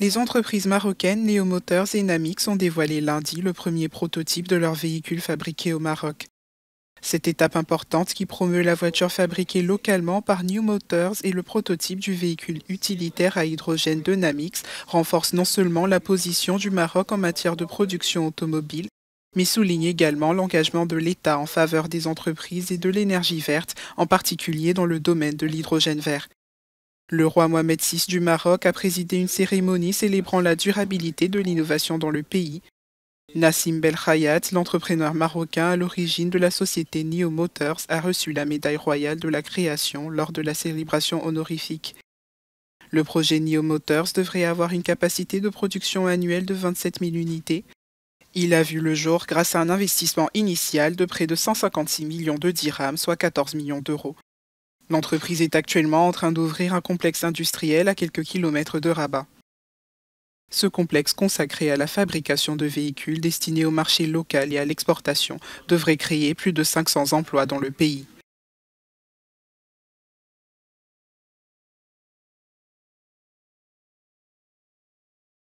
Les entreprises marocaines Neo Motors et Namix ont dévoilé lundi le premier prototype de leur véhicule fabriqué au Maroc. Cette étape importante qui promeut la voiture fabriquée localement par New Motors et le prototype du véhicule utilitaire à hydrogène de Namix renforce non seulement la position du Maroc en matière de production automobile, mais souligne également l'engagement de l'État en faveur des entreprises et de l'énergie verte, en particulier dans le domaine de l'hydrogène vert. Le roi Mohamed VI du Maroc a présidé une cérémonie célébrant la durabilité de l'innovation dans le pays. Nassim Belkhayat, l'entrepreneur marocain à l'origine de la société Neo Motors, a reçu la médaille royale de la création lors de la célébration honorifique. Le projet Neo Motors devrait avoir une capacité de production annuelle de 27 000 unités. Il a vu le jour grâce à un investissement initial de près de 156 millions de dirhams, soit 14 millions d'euros. L'entreprise est actuellement en train d'ouvrir un complexe industriel à quelques kilomètres de Rabat. Ce complexe consacré à la fabrication de véhicules destinés au marché local et à l'exportation devrait créer plus de 500 emplois dans le pays.